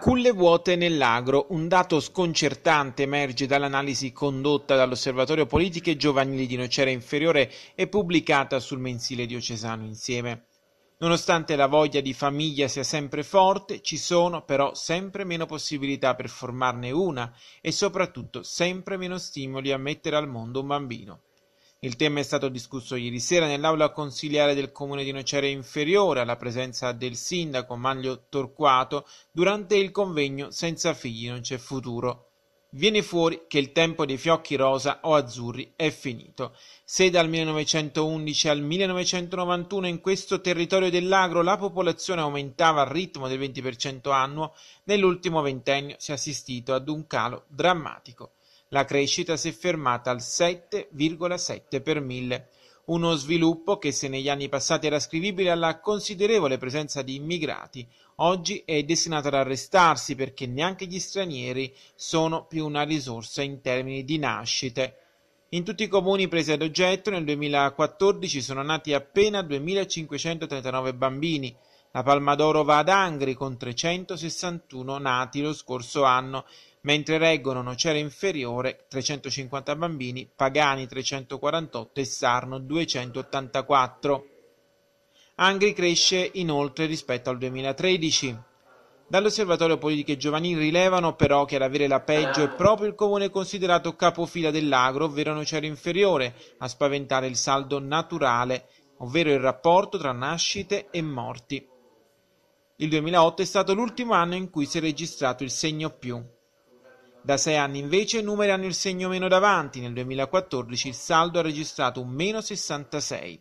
Culle vuote nell'agro, un dato sconcertante emerge dall'analisi condotta dall'Osservatorio Politiche Giovanili di Nocera Inferiore e pubblicata sul mensile diocesano Insieme. Nonostante la voglia di famiglia sia sempre forte, ci sono però sempre meno possibilità per formarne una e soprattutto sempre meno stimoli a mettere al mondo un bambino. Il tema è stato discusso ieri sera nell'aula consiliare del comune di Nocera Inferiore alla presenza del sindaco Manlio Torquato durante il convegno Senza figli non c'è futuro. Viene fuori che il tempo dei fiocchi rosa o azzurri è finito. Se dal 1911 al 1991 in questo territorio dell'agro la popolazione aumentava al ritmo del 20% annuo, nell'ultimo ventennio si è assistito ad un calo drammatico la crescita si è fermata al 7,7 per mille, uno sviluppo che se negli anni passati era ascrivibile alla considerevole presenza di immigrati, oggi è destinato ad arrestarsi perché neanche gli stranieri sono più una risorsa in termini di nascite. In tutti i comuni presi ad oggetto nel 2014 sono nati appena 2.539 bambini. La Palma d'Oro va ad Angri con 361 nati lo scorso anno mentre reggono Nocera Inferiore 350 bambini, Pagani 348 e Sarno 284. Angri cresce inoltre rispetto al 2013. Dall'osservatorio politiche giovanili rilevano però che ad avere la peggio è proprio il comune considerato capofila dell'agro, ovvero Nocera Inferiore, a spaventare il saldo naturale, ovvero il rapporto tra nascite e morti. Il 2008 è stato l'ultimo anno in cui si è registrato il segno più. Da sei anni invece i numeri hanno il segno meno davanti, nel 2014 il saldo ha registrato un meno 66.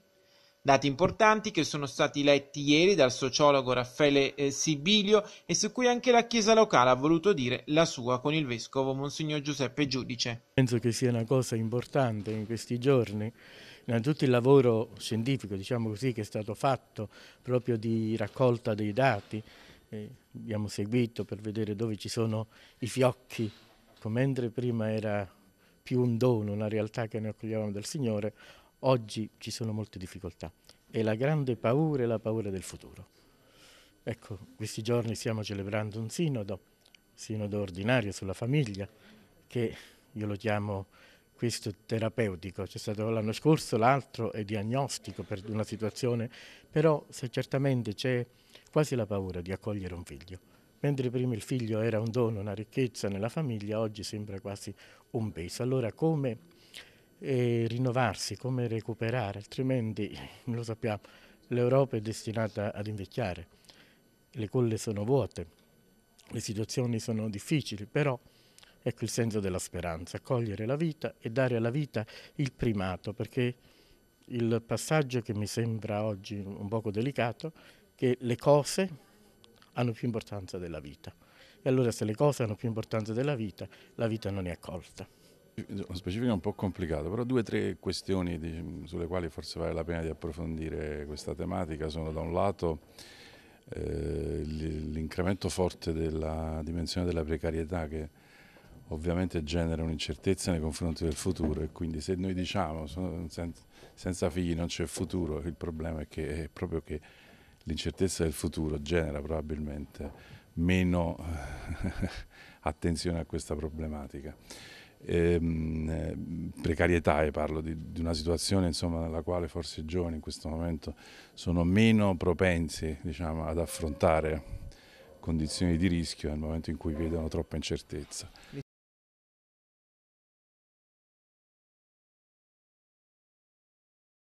Dati importanti che sono stati letti ieri dal sociologo Raffaele eh, Sibilio e su cui anche la Chiesa locale ha voluto dire la sua con il vescovo Monsignor Giuseppe Giudice. Penso che sia una cosa importante in questi giorni, innanzitutto il lavoro scientifico diciamo così, che è stato fatto proprio di raccolta dei dati, eh, abbiamo seguito per vedere dove ci sono i fiocchi Ecco, mentre prima era più un dono, una realtà che noi accoglievamo dal Signore, oggi ci sono molte difficoltà e la grande paura è la paura del futuro. Ecco, questi giorni stiamo celebrando un sinodo, sinodo ordinario sulla famiglia, che io lo chiamo questo terapeutico, c'è stato l'anno scorso l'altro è diagnostico per una situazione, però se certamente c'è quasi la paura di accogliere un figlio. Mentre prima il figlio era un dono, una ricchezza nella famiglia, oggi sembra quasi un peso. Allora come eh, rinnovarsi, come recuperare? Altrimenti, lo sappiamo, l'Europa è destinata ad invecchiare, le colle sono vuote, le situazioni sono difficili, però ecco il senso della speranza, cogliere la vita e dare alla vita il primato, perché il passaggio che mi sembra oggi un poco delicato, che le cose hanno più importanza della vita. E allora se le cose hanno più importanza della vita, la vita non è colta. Una specifica un po' complicata, però due o tre questioni di, sulle quali forse vale la pena di approfondire questa tematica sono da un lato eh, l'incremento forte della dimensione della precarietà che ovviamente genera un'incertezza nei confronti del futuro e quindi se noi diciamo senza figli non c'è futuro, il problema è che è proprio che l'incertezza del futuro genera probabilmente meno eh, attenzione a questa problematica. Ehm, eh, precarietà, e parlo di, di, una situazione insomma, nella quale forse i giovani in questo momento sono meno propensi diciamo, ad affrontare condizioni di rischio nel momento in cui vedono troppa incertezza.